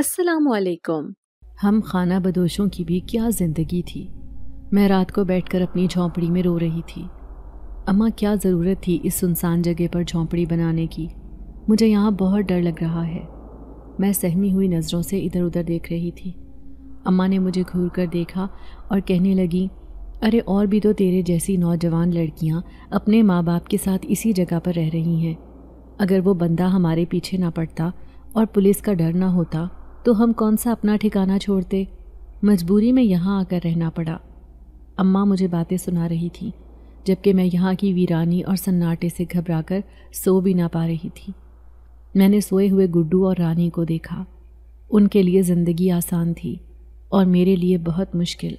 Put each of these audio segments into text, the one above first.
अस्सलाम वालेकुम हम खाना बदोशों की भी क्या ज़िंदगी थी मैं रात को बैठकर अपनी झोंपड़ी में रो रही थी अम्मा क्या ज़रूरत थी इस सुनसान जगह पर झोंपड़ी बनाने की मुझे यहाँ बहुत डर लग रहा है मैं सहमी हुई नज़रों से इधर उधर देख रही थी अम्मा ने मुझे घूर कर देखा और कहने लगी अरे और भी तो तेरे जैसी नौजवान लड़कियाँ अपने माँ बाप के साथ इसी जगह पर रह रही हैं अगर वो बंदा हमारे पीछे ना पड़ता और पुलिस का डर ना होता तो हम कौन सा अपना ठिकाना छोड़ते मजबूरी में यहाँ आकर रहना पड़ा अम्मा मुझे बातें सुना रही थी जबकि मैं यहाँ की वीरानी और सन्नाटे से घबराकर सो भी ना पा रही थी मैंने सोए हुए गुड्डू और रानी को देखा उनके लिए ज़िंदगी आसान थी और मेरे लिए बहुत मुश्किल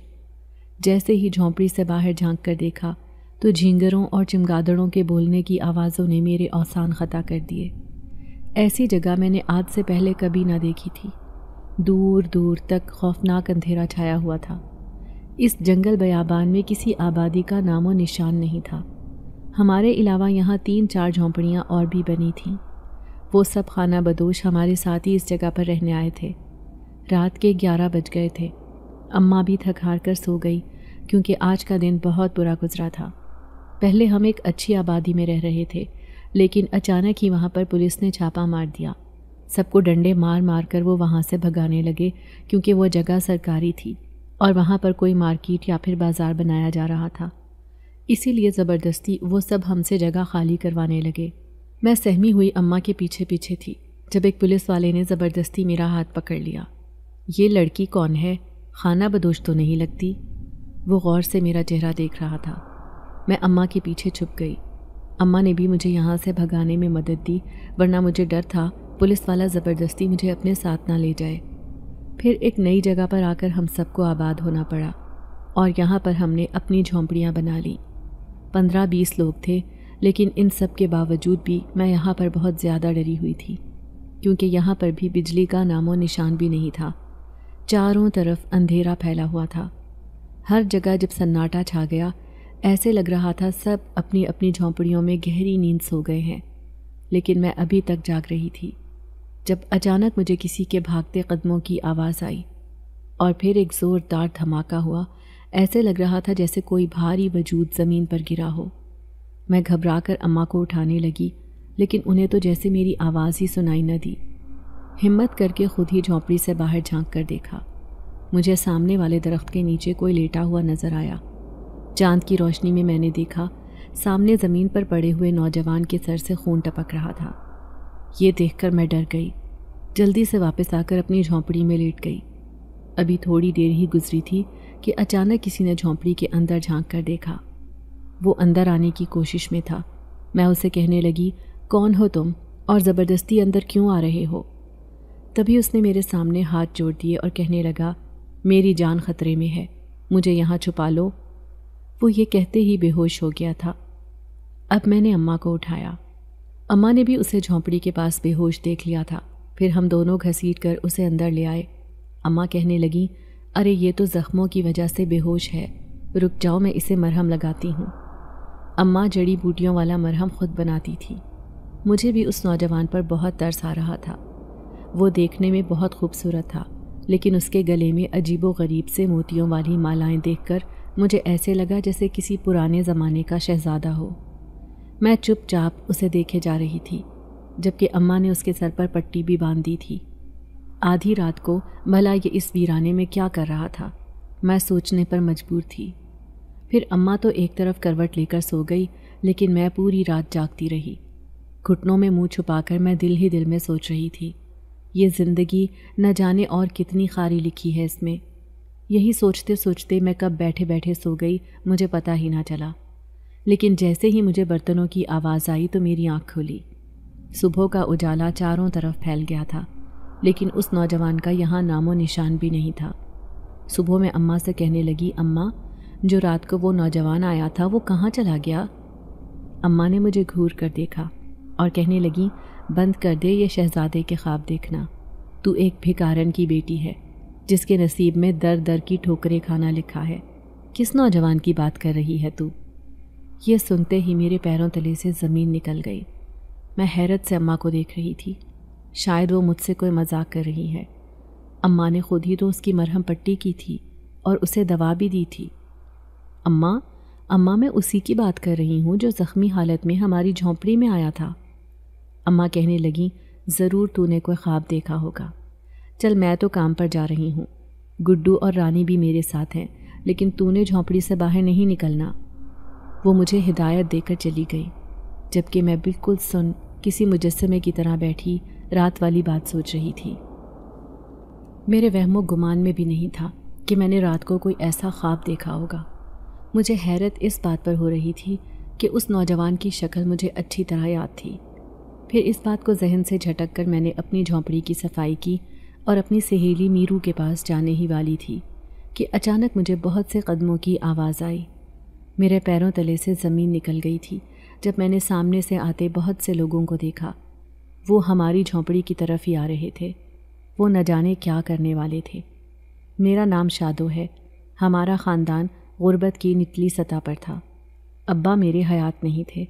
जैसे ही झोंपड़ी से बाहर झांक कर देखा तो झींगरों और चिमगादड़ों के बोलने की आवाज़ों ने मेरे औसान ख़ता कर दिए ऐसी जगह मैंने आज से पहले कभी ना देखी थी दूर दूर तक खौफनाक अंधेरा छाया हुआ था इस जंगल बयाबान में किसी आबादी का नामो निशान नहीं था हमारे अलावा यहाँ तीन चार झोंपड़ियाँ और भी बनी थीं वो सब खाना बदोश हमारे साथ ही इस जगह पर रहने आए थे रात के ग्यारह बज गए थे अम्मा भी थक हार कर सो गई क्योंकि आज का दिन बहुत बुरा गुजरा था पहले हम एक अच्छी आबादी में रह रहे थे लेकिन अचानक ही वहाँ पर पुलिस ने छापा मार दिया सबको डंडे मार मार कर वो वहाँ से भगाने लगे क्योंकि वह जगह सरकारी थी और वहाँ पर कोई मार्केट या फिर बाज़ार बनाया जा रहा था इसीलिए ज़बरदस्ती वो सब हमसे जगह खाली करवाने लगे मैं सहमी हुई अम्मा के पीछे पीछे थी जब एक पुलिस वाले ने ज़बरदस्ती मेरा हाथ पकड़ लिया ये लड़की कौन है खाना बदोश तो नहीं लगती वो गौर से मेरा चेहरा देख रहा था मैं अम्मा के पीछे छुप गई अम्मा ने भी मुझे यहाँ से भगाने में मदद दी वरना मुझे डर था पुलिस वाला ज़बरदस्ती मुझे अपने साथ ना ले जाए फिर एक नई जगह पर आकर हम सबको आबाद होना पड़ा और यहाँ पर हमने अपनी झोंपड़ियाँ बना लीं पंद्रह बीस लोग थे लेकिन इन सब के बावजूद भी मैं यहाँ पर बहुत ज़्यादा डरी हुई थी क्योंकि यहाँ पर भी बिजली का नामो निशान भी नहीं था चारों तरफ अंधेरा फैला हुआ था हर जगह जब सन्नाटा छा गया ऐसे लग रहा था सब अपनी अपनी झोंपड़ियों में गहरी नींद सो गए हैं लेकिन मैं अभी तक जाग रही थी जब अचानक मुझे किसी के भागते कदमों की आवाज़ आई और फिर एक ज़ोरदार धमाका हुआ ऐसे लग रहा था जैसे कोई भारी वजूद ज़मीन पर गिरा हो मैं घबरा कर अम्मा को उठाने लगी लेकिन उन्हें तो जैसे मेरी आवाज़ ही सुनाई न दी हिम्मत करके खुद ही झोंपड़ी से बाहर झांक कर देखा मुझे सामने वाले दरख्त के नीचे कोई लेटा हुआ नज़र आया चांद की रोशनी में मैंने देखा सामने ज़मीन पर पड़े हुए नौजवान के सर से खून टपक रहा था ये देखकर मैं डर गई जल्दी से वापस आकर अपनी झोंपड़ी में लेट गई अभी थोड़ी देर ही गुजरी थी कि अचानक किसी ने झोंपड़ी के अंदर झांक कर देखा वो अंदर आने की कोशिश में था मैं उसे कहने लगी कौन हो तुम और ज़बरदस्ती अंदर क्यों आ रहे हो तभी उसने मेरे सामने हाथ जोड़ दिए और कहने लगा मेरी जान खतरे में है मुझे यहाँ छुपा लो वो ये कहते ही बेहोश हो गया था अब मैंने अम्मा को उठाया अम्मा ने भी उसे झोंपड़ी के पास बेहोश देख लिया था फिर हम दोनों घसीट कर उसे अंदर ले आए अम्मा कहने लगी अरे ये तो ज़ख्मों की वजह से बेहोश है रुक जाओ मैं इसे मरहम लगाती हूँ अम्मा जड़ी बूटियों वाला मरहम खुद बनाती थी मुझे भी उस नौजवान पर बहुत तरस आ रहा था वो देखने में बहुत खूबसूरत था लेकिन उसके गले में अजीबो गरीब से मोतियों वाली मालाएं देखकर मुझे ऐसे लगा जैसे किसी पुराने ज़माने का शहजादा हो मैं चुपचाप उसे देखे जा रही थी जबकि अम्मा ने उसके सर पर पट्टी भी बांध दी थी आधी रात को भला ये इस वीराने में क्या कर रहा था मैं सोचने पर मजबूर थी फिर अम्मा तो एक तरफ करवट लेकर सो गई लेकिन मैं पूरी रात जागती रही घुटनों में मुंह छुपाकर मैं दिल ही दिल में सोच रही थी ये ज़िंदगी न जाने और कितनी खारी लिखी है इसमें यही सोचते सोचते मैं कब बैठे बैठे सो गई मुझे पता ही ना चला लेकिन जैसे ही मुझे बर्तनों की आवाज़ आई तो मेरी आँख खुली सुबह का उजाला चारों तरफ फैल गया था लेकिन उस नौजवान का यहाँ नामो निशान भी नहीं था सुबह में अम्मा से कहने लगी अम्मा जो रात को वो नौजवान आया था वो कहाँ चला गया अम्मा ने मुझे घूर कर देखा और कहने लगी बंद कर दे ये शहजादे के ख्वाब देखना तू एक भिकारन की बेटी है जिसके नसीब में दर दर की ठोकरें खाना लिखा है किस नौजवान की बात कर रही है तू ये सुनते ही मेरे पैरों तले से ज़मीन निकल गई मैं हैरत से अम्मा को देख रही थी शायद वो मुझसे कोई मजाक कर रही है अम्मा ने खुद ही तो उसकी मरहम पट्टी की थी और उसे दवा भी दी थी अम्मा अम्मा मैं उसी की बात कर रही हूँ जो ज़ख्मी हालत में हमारी झोंपड़ी में आया था अम्मा कहने लगी ज़रूर तूने कोई ख्वाब देखा होगा चल मैं तो काम पर जा रही हूँ गुड्डू और रानी भी मेरे साथ हैं लेकिन तूने झोंपड़ी से बाहर नहीं निकलना वो मुझे हिदायत देकर चली गई जबकि मैं बिल्कुल सुन किसी मुजस्मे की तरह बैठी रात वाली बात सोच रही थी मेरे वहमो गुमान में भी नहीं था कि मैंने रात को कोई ऐसा ख्वाब देखा होगा मुझे हैरत इस बात पर हो रही थी कि उस नौजवान की शक्ल मुझे अच्छी तरह याद थी फिर इस बात को जहन से झटक कर मैंने अपनी झोंपड़ी की सफाई की और अपनी सहेली मीरू के पास जाने ही वाली थी कि अचानक मुझे बहुत से कदमों की आवाज़ आई मेरे पैरों तले से ज़मीन निकल गई थी जब मैंने सामने से आते बहुत से लोगों को देखा वो हमारी झोंपड़ी की तरफ ही आ रहे थे वो न जाने क्या करने वाले थे मेरा नाम शादो है हमारा ख़ानदान गुर्बत की निचली सतह पर था अब्बा मेरे हयात नहीं थे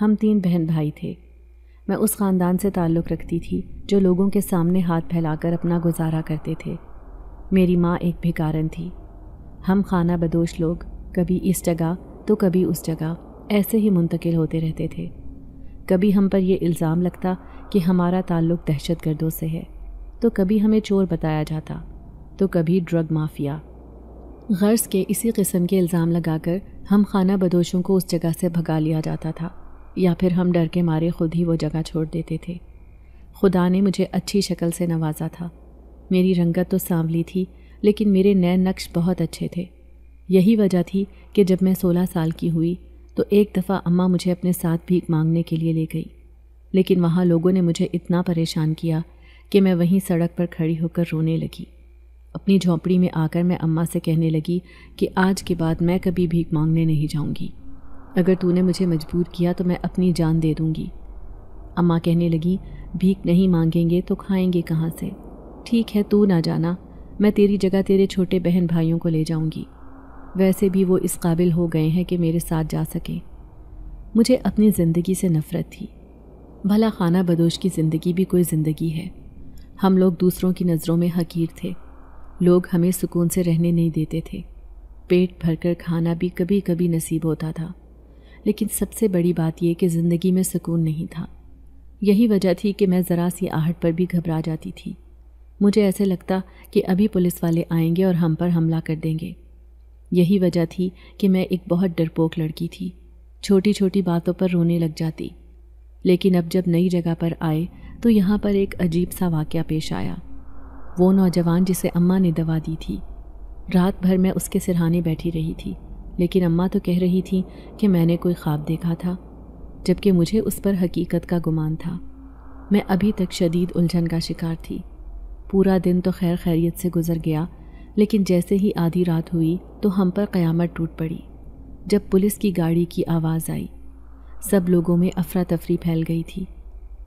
हम तीन बहन भाई थे मैं उस ख़ानदान से ताल्लुक़ रखती थी जो लोगों के सामने हाथ फैलाकर अपना गुजारा करते थे मेरी माँ एक भिकारन थी हम खाना बदोश लोग कभी इस जगह तो कभी उस जगह ऐसे ही मुंतकिल होते रहते थे कभी हम पर यह इल्ज़ाम लगता कि हमारा ताल्लुक़ दहशत गर्दों से है तो कभी हमें चोर बताया जाता तो कभी ड्रग माफिया गर्ज के इसी किस्म के इल्ज़ाम लगाकर हम खाना बदोशों को उस जगह से भगा लिया जाता था या फिर हम डर के मारे खुद ही वो जगह छोड़ देते थे खुदा ने मुझे अच्छी शक्ल से नवाजा था मेरी रंगत तो सांवली थी लेकिन मेरे नए नक्श बहुत अच्छे थे यही वजह थी कि जब मैं सोलह साल की हुई तो एक दफ़ा अम्मा मुझे अपने साथ भीख मांगने के लिए ले गई लेकिन वहाँ लोगों ने मुझे इतना परेशान किया कि मैं वहीं सड़क पर खड़ी होकर रोने लगी अपनी झोंपड़ी में आकर मैं अम्मा से कहने लगी कि आज के बाद मैं कभी भीख मांगने नहीं जाऊँगी अगर तूने मुझे मजबूर किया तो मैं अपनी जान दे दूँगी अम्मा कहने लगी भीख नहीं मांगेंगे तो खाएंगे कहाँ से ठीक है तू ना जाना मैं तेरी जगह तेरे छोटे बहन भाइयों को ले जाऊंगी वैसे भी वो इस काबिल हो गए हैं कि मेरे साथ जा सकें मुझे अपनी ज़िंदगी से नफ़रत थी भला खाना बदोश की ज़िंदगी भी कोई ज़िंदगी है हम लोग दूसरों की नज़रों में हकीर थे लोग हमें सुकून से रहने नहीं देते थे पेट भरकर खाना भी कभी कभी नसीब होता था लेकिन सबसे बड़ी बात यह कि ज़िंदगी में सुकून नहीं था यही वजह थी कि मैं ज़रा सी आहट पर भी घबरा जाती थी मुझे ऐसे लगता कि अभी पुलिस वाले आएंगे और हम पर हमला कर देंगे यही वजह थी कि मैं एक बहुत डरपोक लड़की थी छोटी छोटी बातों पर रोने लग जाती लेकिन अब जब नई जगह पर आए तो यहाँ पर एक अजीब सा वाक़ पेश आया वो नौजवान जिसे अम्मा ने दवा दी थी रात भर मैं उसके सिरहाने बैठी रही थी लेकिन अम्मा तो कह रही थी कि मैंने कोई ख्वाब देखा था जबकि मुझे उस पर हकीकत का गुमान था मैं अभी तक शदीद उलझन का शिकार थी पूरा दिन तो खैर खैरियत से गुजर गया लेकिन जैसे ही आधी रात हुई तो हम पर क़यामत टूट पड़ी जब पुलिस की गाड़ी की आवाज़ आई सब लोगों में अफरा तफरी फैल गई थी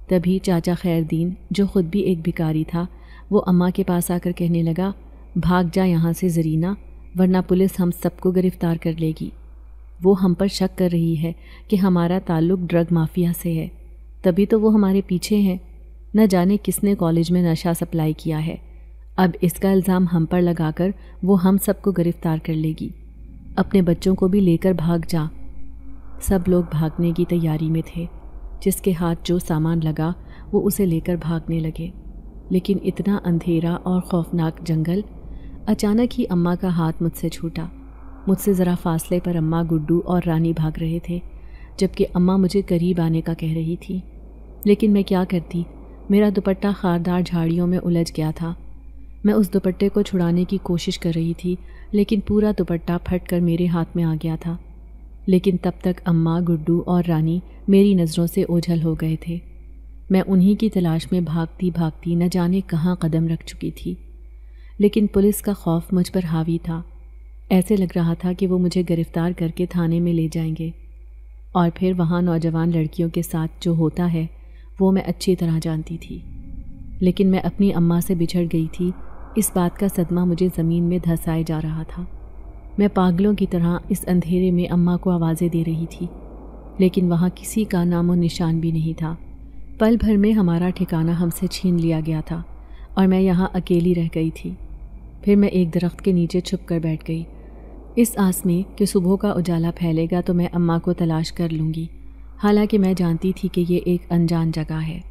तभी चाचा खैरदीन जो ख़ुद भी एक भिकारी था वो अम्मा के पास आकर कहने लगा भाग जा यहाँ से ज़रीना वरना पुलिस हम सबको गिरफ्तार कर लेगी वो हम पर शक कर रही है कि हमारा ताल्लुक ड्रग माफिया से है तभी तो वो हमारे पीछे हैं न जाने किसने कॉलेज में नशा सप्लाई किया है अब इसका इल्ज़ाम हम पर लगाकर वो हम सबको गिरफ्तार कर लेगी अपने बच्चों को भी लेकर भाग जा सब लोग भागने की तैयारी में थे जिसके हाथ जो सामान लगा वो उसे लेकर भागने लगे लेकिन इतना अंधेरा और खौफनाक जंगल अचानक ही अम्मा का हाथ मुझसे छूटा मुझसे ज़रा फासले पर अम्मा गुड्डू और रानी भाग रहे थे जबकि अम्मा मुझे करीब आने का कह रही थी लेकिन मैं क्या करती मेरा दुपट्टा खारदार झाड़ियों में उलझ गया था मैं उस दुपट्टे को छुड़ाने की कोशिश कर रही थी लेकिन पूरा दुपट्टा फट कर मेरे हाथ में आ गया था लेकिन तब तक अम्मा गुड्डू और रानी मेरी नज़रों से ओझल हो गए थे मैं उन्हीं की तलाश में भागती भागती न जाने कहाँ कदम रख चुकी थी लेकिन पुलिस का खौफ मुझ पर हावी था ऐसे लग रहा था कि वो मुझे गिरफ्तार करके थाने में ले जाएंगे और फिर वहाँ नौजवान लड़कियों के साथ जो होता है वो मैं अच्छी तरह जानती थी लेकिन मैं अपनी अम्मा से बिछड़ गई थी इस बात का सदमा मुझे ज़मीन में धंसाए जा रहा था मैं पागलों की तरह इस अंधेरे में अम्मा को आवाज़ें दे रही थी लेकिन वहाँ किसी का नामो निशान भी नहीं था पल भर में हमारा ठिकाना हमसे छीन लिया गया था और मैं यहाँ अकेली रह गई थी फिर मैं एक दरख्त के नीचे छुप कर बैठ गई इस आस में कि सुबह का उजाला फैलेगा तो मैं अम्मा को तलाश कर लूँगी हालांकि मैं जानती थी कि ये एक अनजान जगह है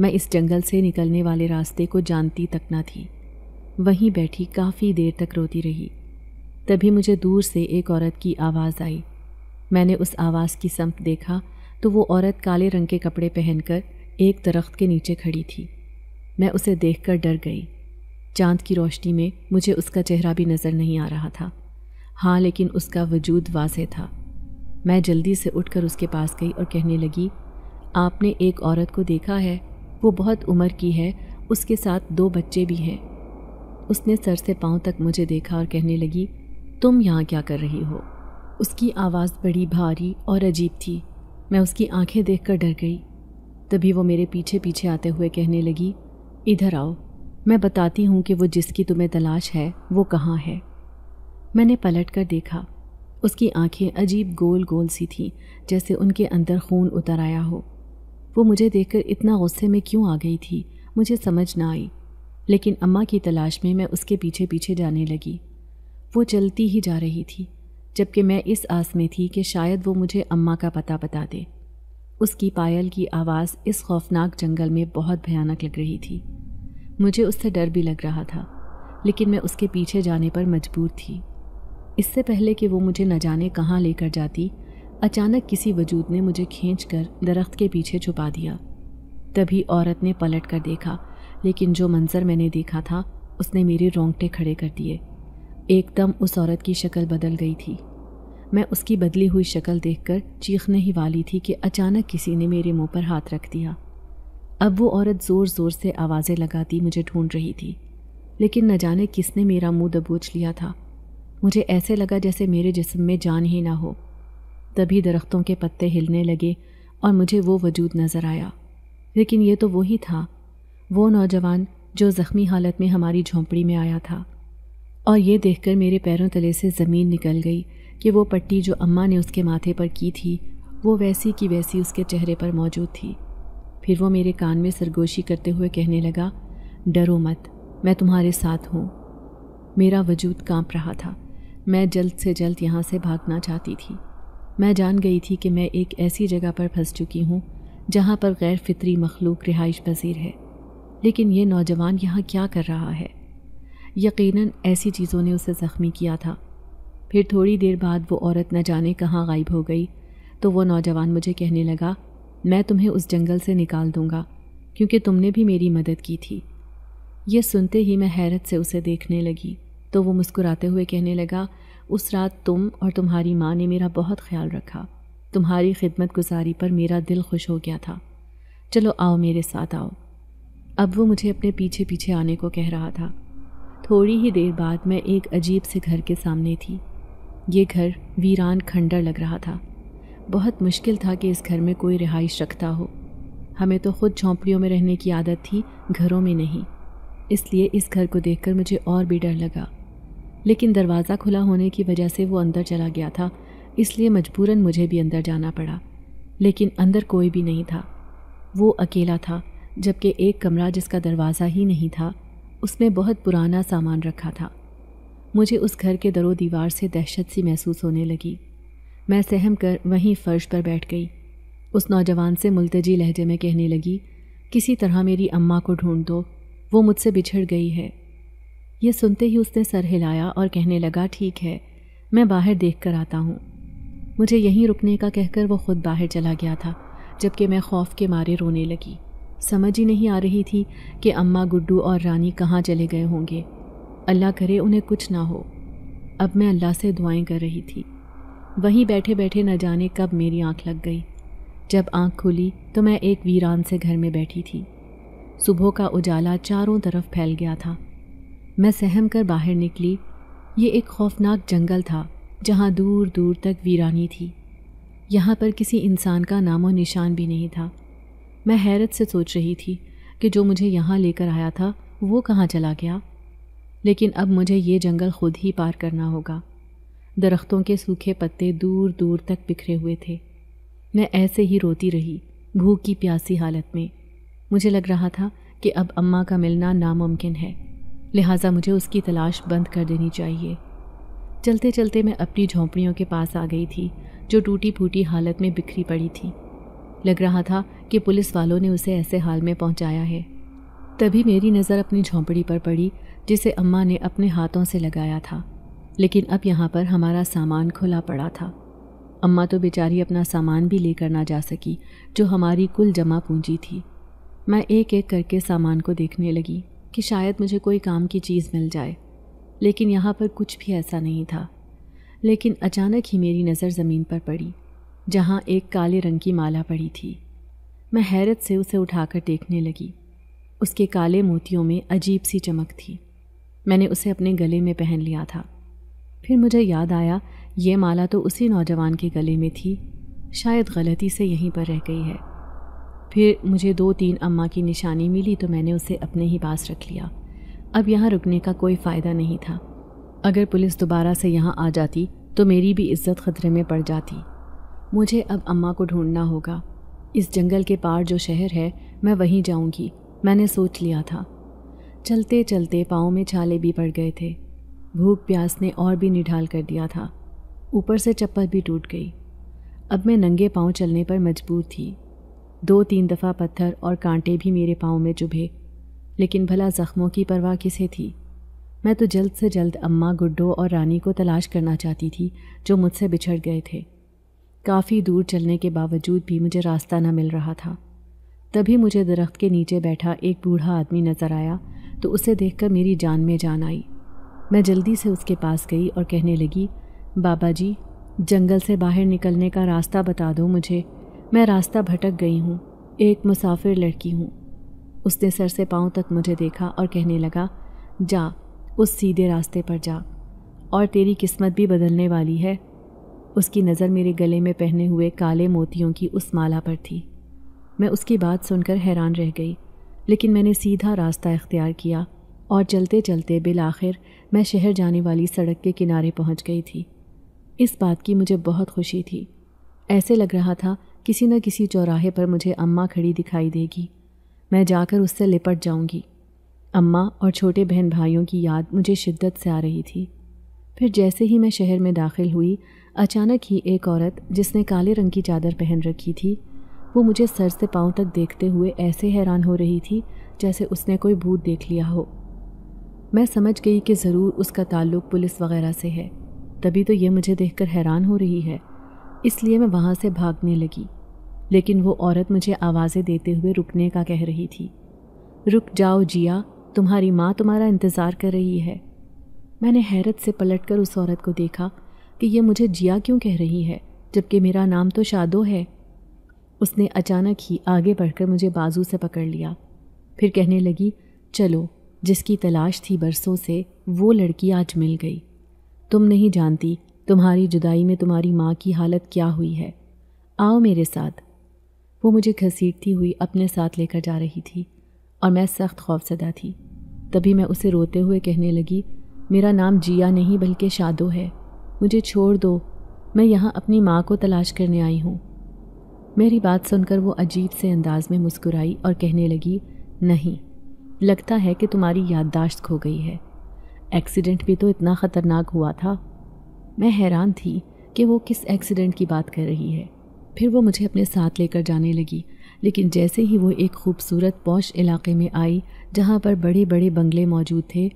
मैं इस जंगल से निकलने वाले रास्ते को जानती तक ना थी वहीं बैठी काफ़ी देर तक रोती रही तभी मुझे दूर से एक औरत की आवाज़ आई मैंने उस आवाज़ की संप देखा तो वो औरत काले रंग के कपड़े पहनकर एक दरख्त के नीचे खड़ी थी मैं उसे देखकर डर गई चांद की रोशनी में मुझे उसका चेहरा भी नज़र नहीं आ रहा था हाँ लेकिन उसका वजूद वाज था मैं जल्दी से उठकर उसके पास गई और कहने लगी आपने एक औरत को देखा है वो बहुत उम्र की है उसके साथ दो बच्चे भी हैं उसने सर से पाँव तक मुझे देखा और कहने लगी तुम यहाँ क्या कर रही हो उसकी आवाज़ बड़ी भारी और अजीब थी मैं उसकी आंखें देखकर डर गई तभी वो मेरे पीछे पीछे आते हुए कहने लगी इधर आओ मैं बताती हूँ कि वो जिसकी तुम्हें तलाश है वो कहाँ है मैंने पलट कर देखा उसकी आंखें अजीब गोल गोल सी थीं जैसे उनके अंदर खून उतर आया हो वो मुझे देखकर इतना गुस्से में क्यों आ गई थी मुझे समझ ना आई लेकिन अम्मा की तलाश में मैं उसके पीछे पीछे जाने लगी वो चलती ही जा रही थी जबकि मैं इस आस में थी कि शायद वो मुझे अम्मा का पता बता दे उसकी पायल की आवाज़ इस खौफनाक जंगल में बहुत भयानक लग रही थी मुझे उससे डर भी लग रहा था लेकिन मैं उसके पीछे जाने पर मजबूर थी इससे पहले कि वो मुझे न जाने कहाँ लेकर जाती अचानक किसी वजूद ने मुझे खींच कर दरख्त के पीछे छुपा दिया तभी औरत ने पलट कर देखा लेकिन जो मंजर मैंने देखा था उसने मेरे रोंगटे खड़े कर दिए एकदम उस औरत की शक्ल बदल गई थी मैं उसकी बदली हुई शक्ल देखकर चीखने ही वाली थी कि अचानक किसी ने मेरे मुंह पर हाथ रख दिया अब वो औरत ज़ोर ज़ोर से आवाज़ें लगाती मुझे ढूंढ रही थी लेकिन न जाने किसने मेरा मुंह दबोच लिया था मुझे ऐसे लगा जैसे मेरे जिस्म में जान ही ना हो तभी दरख्तों के पत्ते हिलने लगे और मुझे वो वजूद नज़र आया लेकिन ये तो वही था वो नौजवान जो ज़ख्मी हालत में हमारी झोंपड़ी में आया था और ये देखकर मेरे पैरों तले से ज़मीन निकल गई कि वो पट्टी जो अम्मा ने उसके माथे पर की थी वो वैसी की वैसी उसके चेहरे पर मौजूद थी फिर वो मेरे कान में सरगोशी करते हुए कहने लगा डरो मत मैं तुम्हारे साथ हूँ मेरा वजूद कांप रहा था मैं जल्द से जल्द यहाँ से भागना चाहती थी मैं जान गई थी कि मैं एक ऐसी जगह पर फंस चुकी हूँ जहाँ पर गैर फितरी मखलूक रिहाइश पसीर है लेकिन ये नौजवान यहाँ क्या कर रहा है यकीनन ऐसी चीज़ों ने उसे ज़ख्मी किया था फिर थोड़ी देर बाद वो औरत न जाने कहाँ गायब हो गई तो वो नौजवान मुझे कहने लगा मैं तुम्हें उस जंगल से निकाल दूंगा क्योंकि तुमने भी मेरी मदद की थी यह सुनते ही मैं हैरत से उसे देखने लगी तो वो मुस्कुराते हुए कहने लगा उस रात तुम और तुम्हारी माँ ने मेरा बहुत ख्याल रखा तुम्हारी खिदमत गुजारी पर मेरा दिल खुश हो गया था चलो आओ मेरे साथ आओ अब वो मुझे अपने पीछे पीछे आने को कह रहा था थोड़ी ही देर बाद मैं एक अजीब से घर के सामने थी ये घर वीरान खंडर लग रहा था बहुत मुश्किल था कि इस घर में कोई रिहाइश रखता हो हमें तो खुद झोंपड़ियों में रहने की आदत थी घरों में नहीं इसलिए इस घर को देखकर मुझे और भी डर लगा लेकिन दरवाज़ा खुला होने की वजह से वो अंदर चला गया था इसलिए मजबूरन मुझे भी अंदर जाना पड़ा लेकिन अंदर कोई भी नहीं था वो अकेला था जबकि एक कमरा जिसका दरवाज़ा ही नहीं था उसमें बहुत पुराना सामान रखा था मुझे उस घर के दरो दीवार से दहशत सी महसूस होने लगी मैं सहम कर वहीं फ़र्श पर बैठ गई उस नौजवान से मुलतजी लहजे में कहने लगी किसी तरह मेरी अम्मा को ढूंढ दो वो मुझसे बिछड़ गई है यह सुनते ही उसने सर हिलाया और कहने लगा ठीक है मैं बाहर देख कर आता हूँ मुझे यहीं रुकने का कहकर वो खुद बाहर चला गया था जबकि मैं खौफ के मारे रोने लगी समझ ही नहीं आ रही थी कि अम्मा गुड्डू और रानी कहाँ चले गए होंगे अल्लाह करे उन्हें कुछ ना हो अब मैं अल्लाह से दुआएं कर रही थी वहीं बैठे बैठे न जाने कब मेरी आंख लग गई जब आंख खुली तो मैं एक वीरान से घर में बैठी थी सुबह का उजाला चारों तरफ फैल गया था मैं सहम कर बाहर निकली ये एक खौफनाक जंगल था जहाँ दूर दूर तक वीरानी थी यहाँ पर किसी इंसान का नामो निशान भी नहीं था मैं हैरत से सोच रही थी कि जो मुझे यहाँ लेकर आया था वो कहाँ चला गया लेकिन अब मुझे ये जंगल खुद ही पार करना होगा दरख्तों के सूखे पत्ते दूर दूर तक बिखरे हुए थे मैं ऐसे ही रोती रही भूख की प्यासी हालत में मुझे लग रहा था कि अब अम्मा का मिलना नामुमकिन है लिहाजा मुझे उसकी तलाश बंद कर देनी चाहिए चलते चलते मैं अपनी झोंपड़ियों के पास आ गई थी जो टूटी फूटी हालत में बिखरी पड़ी थी लग रहा था कि पुलिस वालों ने उसे ऐसे हाल में पहुंचाया है तभी मेरी नज़र अपनी झोंपड़ी पर पड़ी जिसे अम्मा ने अपने हाथों से लगाया था लेकिन अब यहाँ पर हमारा सामान खुला पड़ा था अम्मा तो बेचारी अपना सामान भी लेकर ना जा सकी जो हमारी कुल जमा पूंजी थी मैं एक एक करके सामान को देखने लगी कि शायद मुझे कोई काम की चीज़ मिल जाए लेकिन यहाँ पर कुछ भी ऐसा नहीं था लेकिन अचानक ही मेरी नज़र ज़मीन पर पड़ी जहाँ एक काले रंग की माला पड़ी थी मैं हैरत से उसे उठाकर देखने लगी उसके काले मोतियों में अजीब सी चमक थी मैंने उसे अपने गले में पहन लिया था फिर मुझे याद आया ये माला तो उसी नौजवान के गले में थी शायद गलती से यहीं पर रह गई है फिर मुझे दो तीन अम्मा की निशानी मिली तो मैंने उसे अपने ही पास रख लिया अब यहाँ रुकने का कोई फ़ायदा नहीं था अगर पुलिस दोबारा से यहाँ आ जाती तो मेरी भी इज्जत खतरे में पड़ जाती मुझे अब अम्मा को ढूंढना होगा इस जंगल के पार जो शहर है मैं वहीं जाऊंगी मैंने सोच लिया था चलते चलते पाँव में छाले भी पड़ गए थे भूख प्यास ने और भी निढाल कर दिया था ऊपर से चप्पल भी टूट गई अब मैं नंगे पाँव चलने पर मजबूर थी दो तीन दफ़ा पत्थर और कांटे भी मेरे पाँव में चुभे लेकिन भला ज़ख्मों की परवाह किसे थी मैं तो जल्द से जल्द अम्मा गुड्डो और रानी को तलाश करना चाहती थी जो मुझसे बिछड़ गए थे काफ़ी दूर चलने के बावजूद भी मुझे रास्ता न मिल रहा था तभी मुझे दरख्त के नीचे बैठा एक बूढ़ा आदमी नज़र आया तो उसे देखकर मेरी जान में जान आई मैं जल्दी से उसके पास गई और कहने लगी बाबा जी जंगल से बाहर निकलने का रास्ता बता दो मुझे मैं रास्ता भटक गई हूँ एक मुसाफिर लड़की हूँ उसने सर से पाँव तक मुझे देखा और कहने लगा जा उस सीधे रास्ते पर जा और तेरी किस्मत भी बदलने वाली है उसकी नज़र मेरे गले में पहने हुए काले मोतियों की उस माला पर थी मैं उसकी बात सुनकर हैरान रह गई लेकिन मैंने सीधा रास्ता इख्तियार किया और चलते चलते बिल आखिर मैं शहर जाने वाली सड़क के किनारे पहुंच गई थी इस बात की मुझे बहुत खुशी थी ऐसे लग रहा था किसी न किसी चौराहे पर मुझे अम्मा खड़ी दिखाई देगी मैं जाकर उससे लिपट जाऊंगी अम्मा और छोटे बहन भाइयों की याद मुझे शिद्दत से आ रही थी फिर जैसे ही मैं शहर में दाखिल हुई अचानक ही एक औरत जिसने काले रंग की चादर पहन रखी थी वो मुझे सर से पाँव तक देखते हुए ऐसे हैरान हो रही थी जैसे उसने कोई भूत देख लिया हो मैं समझ गई कि ज़रूर उसका ताल्लुक पुलिस वगैरह से है तभी तो ये मुझे देखकर हैरान हो रही है इसलिए मैं वहाँ से भागने लगी लेकिन वो औरत मुझे आवाज़ें देते हुए रुकने का कह रही थी रुक जाओ जिया तुम्हारी माँ तुम्हारा इंतज़ार कर रही है मैंने हैरत से पलटकर उस औरत को देखा कि ये मुझे जिया क्यों कह रही है जबकि मेरा नाम तो शादो है उसने अचानक ही आगे बढ़कर मुझे बाजू से पकड़ लिया फिर कहने लगी चलो जिसकी तलाश थी बरसों से वो लड़की आज मिल गई तुम नहीं जानती तुम्हारी जुदाई में तुम्हारी माँ की हालत क्या हुई है आओ मेरे साथ वो मुझे घसीटती हुई अपने साथ लेकर जा रही थी और मैं सख्त खौफजदा थी तभी मैं उसे रोते हुए कहने लगी मेरा नाम जिया नहीं बल्कि शादो है मुझे छोड़ दो मैं यहाँ अपनी माँ को तलाश करने आई हूँ मेरी बात सुनकर वो अजीब से अंदाज में मुस्कुराई और कहने लगी नहीं लगता है कि तुम्हारी याददाश्त खो गई है एक्सीडेंट भी तो इतना ख़तरनाक हुआ था मैं हैरान थी कि वो किस एक्सीडेंट की बात कर रही है फिर वो मुझे अपने साथ लेकर जाने लगी लेकिन जैसे ही वो एक खूबसूरत पौश इलाके में आई जहाँ पर बड़े बड़े बंगले मौजूद थे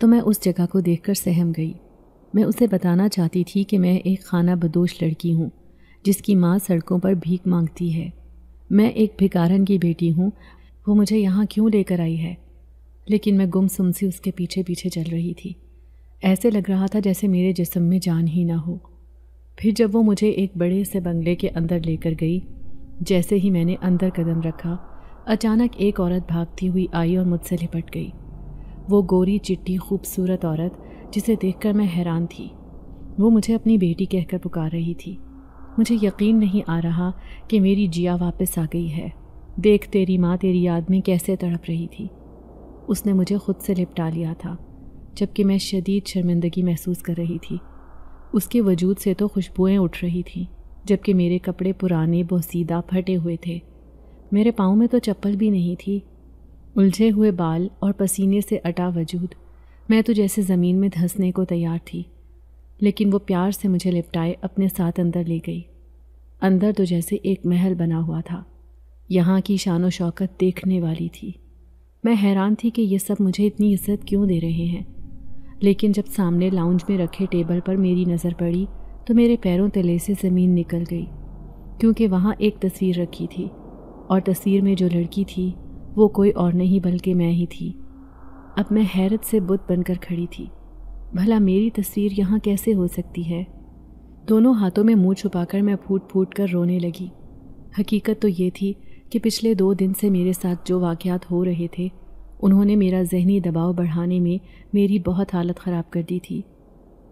तो मैं उस जगह को देख सहम गई मैं उसे बताना चाहती थी कि मैं एक खाना बदोश लड़की हूँ जिसकी माँ सड़कों पर भीख मांगती है मैं एक भिकारन की बेटी हूँ वो मुझे यहाँ क्यों लेकर आई है लेकिन मैं गुमसुम सी उसके पीछे पीछे चल रही थी ऐसे लग रहा था जैसे मेरे जिस्म में जान ही ना हो फिर जब वो मुझे एक बड़े से बंगले के अंदर लेकर गई जैसे ही मैंने अंदर कदम रखा अचानक एक औरत भागती हुई आई और मुझसे लिपट गई वो गोरी चिट्टी खूबसूरत औरत जिसे देखकर मैं हैरान थी वो मुझे अपनी बेटी कहकर पुकार रही थी मुझे यकीन नहीं आ रहा कि मेरी जिया वापस आ गई है देख तेरी माँ तेरी याद में कैसे तड़प रही थी उसने मुझे ख़ुद से निपटा लिया था जबकि मैं शदीद शर्मिंदगी महसूस कर रही थी उसके वजूद से तो खुशबुएं उठ रही थीं जबकि मेरे कपड़े पुराने बोसीदा फटे हुए थे मेरे पाँव में तो चप्पल भी नहीं थी उलझे हुए बाल और पसीने से अटा वजूद मैं तो जैसे ज़मीन में धंसने को तैयार थी लेकिन वो प्यार से मुझे लिपटाए अपने साथ अंदर ले गई अंदर तो जैसे एक महल बना हुआ था यहाँ की शान शौकत देखने वाली थी मैं हैरान थी कि ये सब मुझे इतनी इज्जत क्यों दे रहे हैं लेकिन जब सामने लाउंज में रखे टेबल पर मेरी नज़र पड़ी तो मेरे पैरों तले से ज़मीन निकल गई क्योंकि वहाँ एक तस्वीर रखी थी और तस्वीर में जो लड़की थी वो कोई और नहीं बल्कि मैं ही थी अब मैं हैरत से बुत बनकर खड़ी थी भला मेरी तस्वीर यहाँ कैसे हो सकती है दोनों हाथों में मुंह छुपाकर मैं फूट फूट कर रोने लगी हकीकत तो ये थी कि पिछले दो दिन से मेरे साथ जो वाक़ात हो रहे थे उन्होंने मेरा जहनी दबाव बढ़ाने में मेरी बहुत हालत ख़राब कर दी थी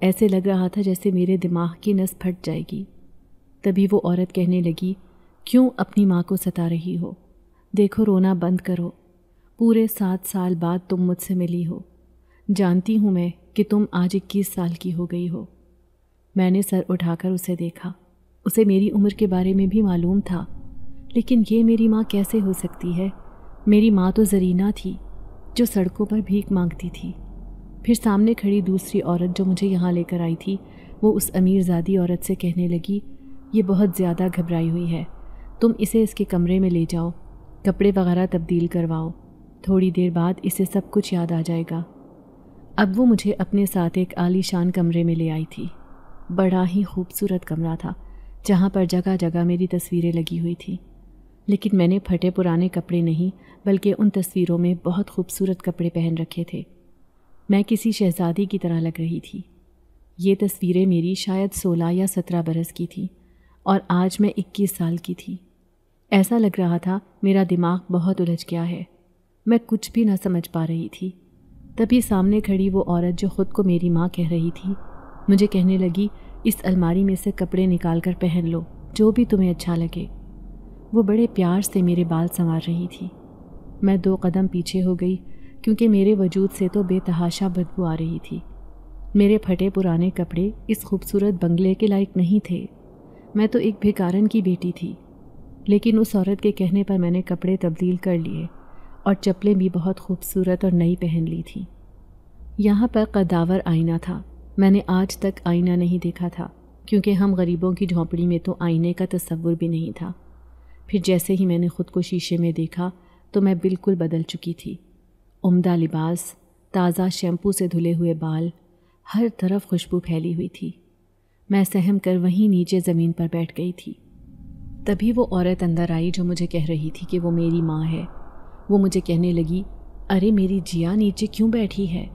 ऐसे लग रहा था जैसे मेरे दिमाग की नस फट जाएगी तभी वो औरत कहने लगी क्यों अपनी माँ को सता रही हो देखो रोना बंद करो पूरे सात साल बाद तुम मुझसे मिली हो जानती हूँ मैं कि तुम आज इक्कीस साल की हो गई हो मैंने सर उठाकर उसे देखा उसे मेरी उम्र के बारे में भी मालूम था लेकिन ये मेरी माँ कैसे हो सकती है मेरी माँ तो जरीना थी जो सड़कों पर भीख मांगती थी फिर सामने खड़ी दूसरी औरत जो मुझे यहाँ लेकर आई थी वो उस अमीरजादी औरत से कहने लगी ये बहुत ज़्यादा घबराई हुई है तुम इसे इसके कमरे में ले जाओ कपड़े वगैरह तब्दील करवाओ थोड़ी देर बाद इसे सब कुछ याद आ जाएगा अब वो मुझे अपने साथ एक आलीशान कमरे में ले आई थी बड़ा ही खूबसूरत कमरा था जहाँ पर जगह जगह मेरी तस्वीरें लगी हुई थी लेकिन मैंने फटे पुराने कपड़े नहीं बल्कि उन तस्वीरों में बहुत खूबसूरत कपड़े पहन रखे थे मैं किसी शहजादी की तरह लग रही थी ये तस्वीरें मेरी शायद सोलह या सत्रह बरस की थी और आज मैं इक्कीस साल की थी ऐसा लग रहा था मेरा दिमाग बहुत उलझ गया है मैं कुछ भी ना समझ पा रही थी तभी सामने खड़ी वो औरत जो ख़ुद को मेरी माँ कह रही थी मुझे कहने लगी इस अलमारी में से कपड़े निकाल कर पहन लो जो भी तुम्हें अच्छा लगे वो बड़े प्यार से मेरे बाल संवार रही थी मैं दो कदम पीछे हो गई क्योंकि मेरे वजूद से तो बेतहाशा बदबू आ रही थी मेरे फटे पुराने कपड़े इस खूबसूरत बंगले के लायक नहीं थे मैं तो एक भिकारन की बेटी थी लेकिन उस औरत के कहने पर मैंने कपड़े तब्दील कर लिए और चप्पलें भी बहुत खूबसूरत और नई पहन ली थी यहाँ पर कदावर आईना था मैंने आज तक आईना नहीं देखा था क्योंकि हम गरीबों की झोंपड़ी में तो आईने का तस्वुर भी नहीं था फिर जैसे ही मैंने खुद को शीशे में देखा तो मैं बिल्कुल बदल चुकी थी उम्दा लिबास ताज़ा शैम्पू से धुले हुए बाल हर तरफ खुशबू फैली हुई थी मैं सहम कर वहीं नीचे ज़मीन पर बैठ गई थी तभी वो औरत अंदर आई जो मुझे कह रही थी कि वो मेरी माँ है वो मुझे कहने लगी अरे मेरी जिया नीचे क्यों बैठी है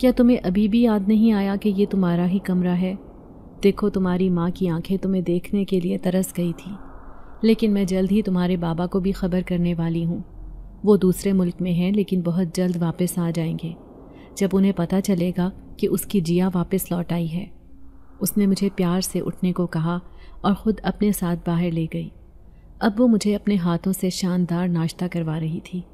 क्या तुम्हें अभी भी याद नहीं आया कि ये तुम्हारा ही कमरा है देखो तुम्हारी माँ की आंखें तुम्हें देखने के लिए तरस गई थी लेकिन मैं जल्द ही तुम्हारे बाबा को भी खबर करने वाली हूँ वो दूसरे मुल्क में हैं लेकिन बहुत जल्द वापस आ जाएंगे जब उन्हें पता चलेगा कि उसकी जिया वापस लौट आई है उसने मुझे प्यार से उठने को कहा और ख़ुद अपने साथ बाहर ले गई अब वो मुझे अपने हाथों से शानदार नाश्ता करवा रही थी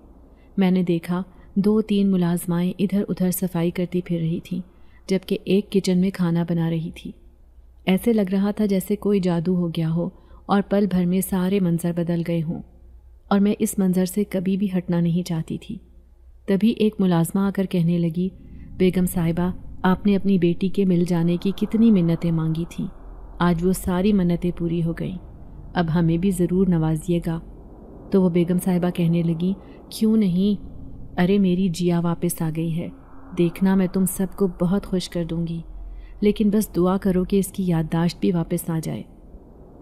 मैंने देखा दो तीन मुलाजमाएँ इधर उधर सफाई करती फिर रही थीं जबकि एक किचन में खाना बना रही थी ऐसे लग रहा था जैसे कोई जादू हो गया हो और पल भर में सारे मंज़र बदल गए हों और मैं इस मंज़र से कभी भी हटना नहीं चाहती थी तभी एक मुलाजमा आकर कहने लगी बेगम साहिबा आपने अपनी बेटी के मिल जाने की कितनी मन्नतें मांगी थीं आज वो सारी मन्नतें पूरी हो गईं अब हमें भी ज़रूर नवाजिएगा तो वो बेगम साहिबा कहने लगी क्यों नहीं अरे मेरी जिया वापस आ गई है देखना मैं तुम सबको बहुत खुश कर दूंगी लेकिन बस दुआ करो कि इसकी याददाश्त भी वापस आ जाए